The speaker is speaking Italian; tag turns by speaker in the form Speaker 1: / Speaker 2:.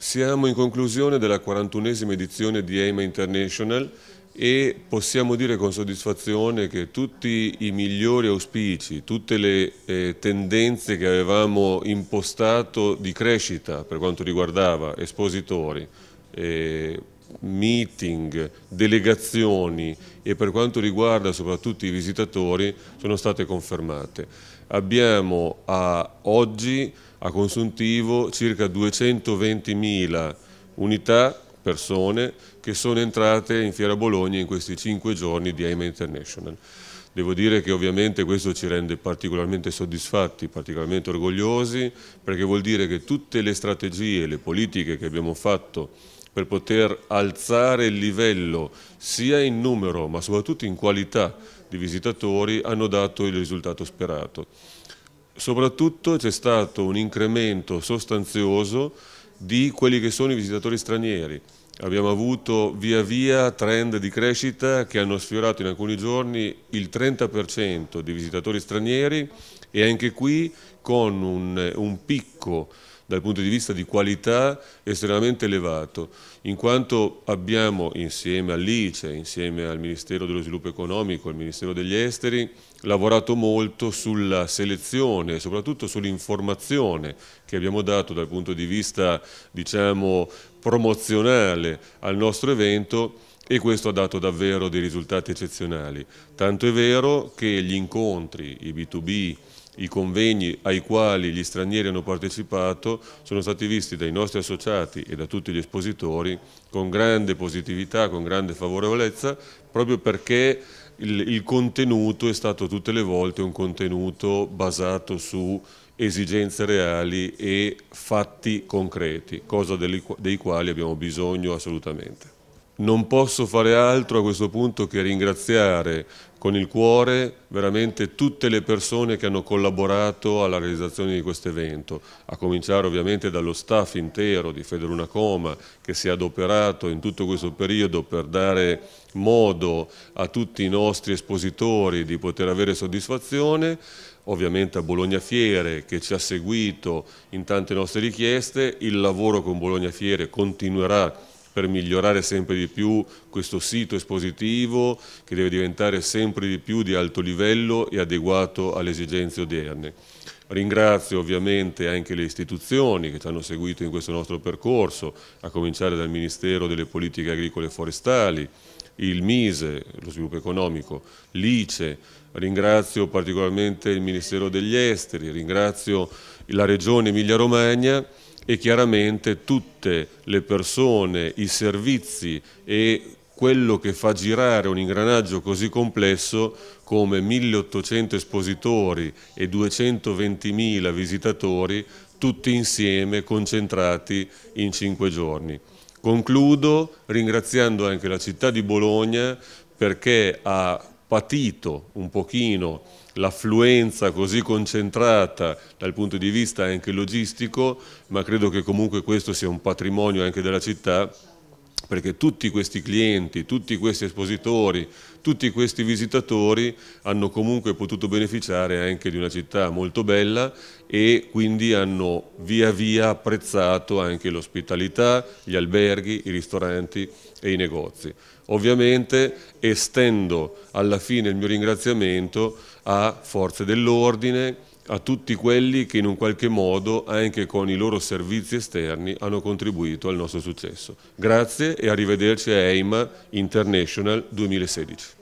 Speaker 1: Siamo in conclusione della 41esima edizione di EMA International e possiamo dire con soddisfazione che tutti i migliori auspici, tutte le eh, tendenze che avevamo impostato di crescita per quanto riguardava espositori, eh, meeting, delegazioni e per quanto riguarda soprattutto i visitatori sono state confermate. Abbiamo a oggi a consuntivo circa 220.000 unità, persone, che sono entrate in Fiera Bologna in questi cinque giorni di AIMA International. Devo dire che ovviamente questo ci rende particolarmente soddisfatti, particolarmente orgogliosi, perché vuol dire che tutte le strategie, le politiche che abbiamo fatto per poter alzare il livello sia in numero ma soprattutto in qualità di visitatori hanno dato il risultato sperato. Soprattutto c'è stato un incremento sostanzioso di quelli che sono i visitatori stranieri. Abbiamo avuto via via trend di crescita che hanno sfiorato in alcuni giorni il 30% di visitatori stranieri e anche qui con un, un picco dal punto di vista di qualità estremamente elevato, in quanto abbiamo insieme all'ICE, insieme al Ministero dello Sviluppo Economico, al Ministero degli Esteri, lavorato molto sulla selezione e soprattutto sull'informazione che abbiamo dato dal punto di vista diciamo, promozionale al nostro evento e questo ha dato davvero dei risultati eccezionali. Tanto è vero che gli incontri, i B2B, i convegni ai quali gli stranieri hanno partecipato sono stati visti dai nostri associati e da tutti gli espositori con grande positività, con grande favorevolezza, proprio perché il, il contenuto è stato tutte le volte un contenuto basato su esigenze reali e fatti concreti, cosa dei quali abbiamo bisogno assolutamente. Non posso fare altro a questo punto che ringraziare con il cuore veramente tutte le persone che hanno collaborato alla realizzazione di questo evento, a cominciare ovviamente dallo staff intero di Federuna Coma che si è adoperato in tutto questo periodo per dare modo a tutti i nostri espositori di poter avere soddisfazione, ovviamente a Bologna Fiere che ci ha seguito in tante nostre richieste, il lavoro con Bologna Fiere continuerà per migliorare sempre di più questo sito espositivo che deve diventare sempre di più di alto livello e adeguato alle esigenze odierne. Ringrazio ovviamente anche le istituzioni che ci hanno seguito in questo nostro percorso, a cominciare dal Ministero delle Politiche Agricole e Forestali, il Mise, lo sviluppo economico, l'ICE, ringrazio particolarmente il Ministero degli Esteri, ringrazio la Regione Emilia-Romagna e chiaramente tutte le persone, i servizi e quello che fa girare un ingranaggio così complesso come 1800 espositori e 220.000 visitatori tutti insieme concentrati in cinque giorni. Concludo ringraziando anche la città di Bologna perché ha patito un pochino l'affluenza così concentrata dal punto di vista anche logistico, ma credo che comunque questo sia un patrimonio anche della città perché tutti questi clienti, tutti questi espositori, tutti questi visitatori hanno comunque potuto beneficiare anche di una città molto bella e quindi hanno via via apprezzato anche l'ospitalità, gli alberghi, i ristoranti e i negozi. Ovviamente estendo alla fine il mio ringraziamento a forze dell'ordine, a tutti quelli che in un qualche modo, anche con i loro servizi esterni, hanno contribuito al nostro successo. Grazie e arrivederci a EIMA International 2016.